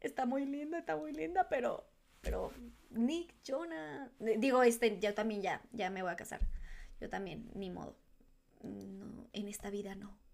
Está muy linda, está muy linda, pero, pero Nick, Jonah. Eh, digo, este, yo también ya, ya me voy a casar. Yo también, ni modo. No, en esta vida no.